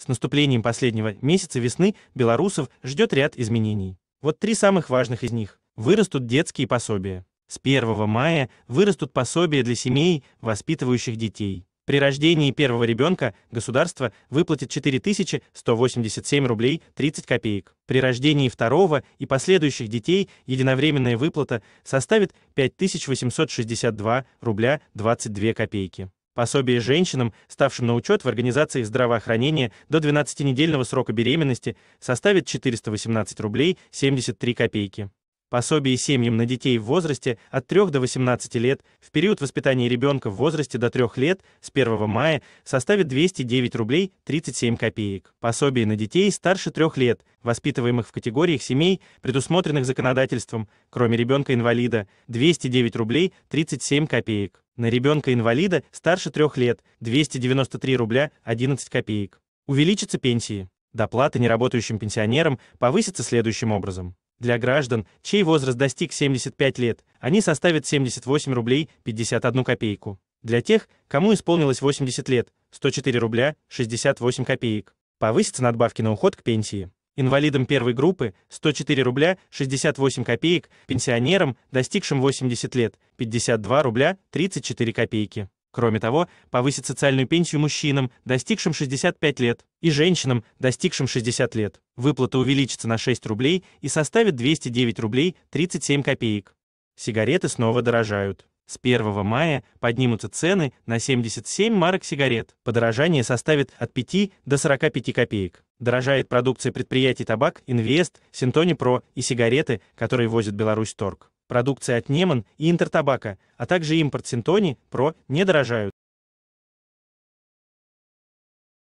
С наступлением последнего месяца весны белорусов ждет ряд изменений. Вот три самых важных из них. Вырастут детские пособия. С 1 мая вырастут пособия для семей, воспитывающих детей. При рождении первого ребенка государство выплатит 4187 рублей 30 копеек. При рождении второго и последующих детей единовременная выплата составит 5862 рубля 22 копейки пособие женщинам, ставшим на учет в организации здравоохранения до 12-недельного срока беременности, составит 418 рублей 73 копейки. Пособие семьям на детей в возрасте от 3 до 18 лет в период воспитания ребенка в возрасте до 3 лет с 1 мая составит 209 рублей 37 копеек. Пособие на детей старше 3 лет, воспитываемых в категориях семей, предусмотренных законодательством, кроме ребенка-инвалида, 209 рублей 37 копеек на ребенка-инвалида старше 3 лет 293 рубля 11 копеек. Увеличатся пенсии. Доплаты неработающим пенсионерам повысятся следующим образом. Для граждан, чей возраст достиг 75 лет, они составят 78 рублей 51 копейку. Для тех, кому исполнилось 80 лет, 104 рубля 68 копеек. Повысятся надбавки на уход к пенсии инвалидам первой группы 104 рубля 68 копеек, пенсионерам, достигшим 80 лет 52 рубля 34 копейки. Кроме того, повысит социальную пенсию мужчинам, достигшим 65 лет, и женщинам, достигшим 60 лет. Выплата увеличится на 6 рублей и составит 209 рублей 37 копеек. Сигареты снова дорожают. С 1 мая поднимутся цены на 77 марок сигарет. Подорожание составит от 5 до 45 копеек. Дорожает продукция предприятий «Табак», «Инвест», «Синтони Про» и сигареты, которые возит Беларусь Торг. Продукция от «Неман» и «Интертабака», а также импорт «Синтони», «Про» не дорожают.